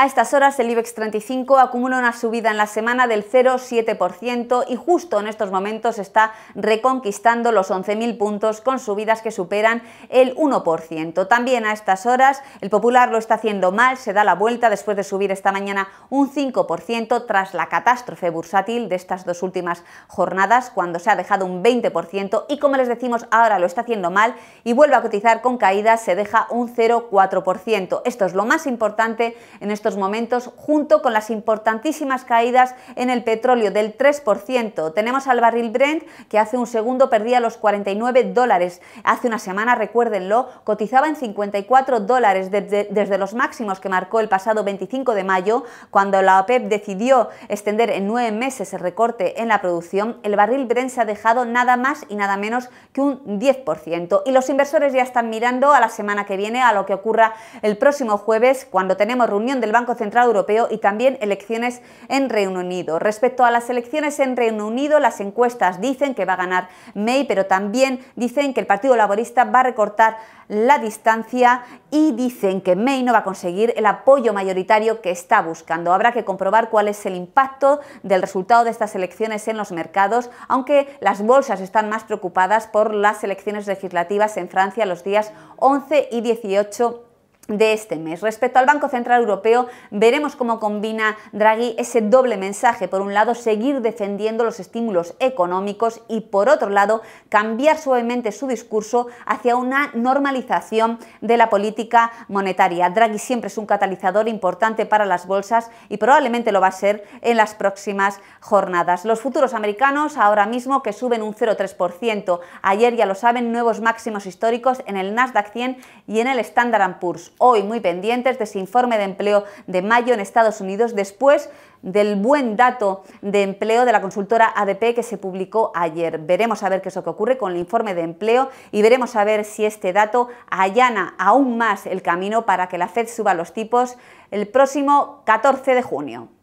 A estas horas el IBEX 35 acumula una subida en la semana del 0,7% y justo en estos momentos está reconquistando los 11.000 puntos con subidas que superan el 1%. También a estas horas el Popular lo está haciendo mal, se da la vuelta después de subir esta mañana un 5% tras la catástrofe bursátil de estas dos últimas jornadas cuando se ha dejado un 20% y como les decimos ahora lo está haciendo mal y vuelve a cotizar con caídas, se deja un 0,4%. Esto es lo más importante en estos momentos junto con las importantísimas caídas en el petróleo del 3%. Tenemos al barril Brent que hace un segundo perdía los 49 dólares. Hace una semana, recuérdenlo, cotizaba en 54 dólares desde, desde los máximos que marcó el pasado 25 de mayo, cuando la OPEP decidió extender en nueve meses el recorte en la producción, el barril Brent se ha dejado nada más y nada menos que un 10%. Y los inversores ya están mirando a la semana que viene, a lo que ocurra el próximo jueves, cuando tenemos reunión del Banco Central Europeo y también elecciones en Reino Unido. Respecto a las elecciones en Reino Unido, las encuestas dicen que va a ganar May, pero también dicen que el Partido Laborista va a recortar la distancia y dicen que May no va a conseguir el apoyo mayoritario que está buscando. Habrá que comprobar cuál es el impacto del resultado de estas elecciones en los mercados, aunque las bolsas están más preocupadas por las elecciones legislativas en Francia los días 11 y 18 de este mes. Respecto al Banco Central Europeo, veremos cómo combina Draghi ese doble mensaje. Por un lado, seguir defendiendo los estímulos económicos y por otro lado, cambiar suavemente su discurso hacia una normalización de la política monetaria. Draghi siempre es un catalizador importante para las bolsas y probablemente lo va a ser en las próximas jornadas. Los futuros americanos ahora mismo que suben un 0,3%. Ayer ya lo saben, nuevos máximos históricos en el Nasdaq 100 y en el Standard Poor's hoy muy pendientes de ese informe de empleo de mayo en Estados Unidos después del buen dato de empleo de la consultora ADP que se publicó ayer. Veremos a ver qué es lo que ocurre con el informe de empleo y veremos a ver si este dato allana aún más el camino para que la Fed suba los tipos el próximo 14 de junio.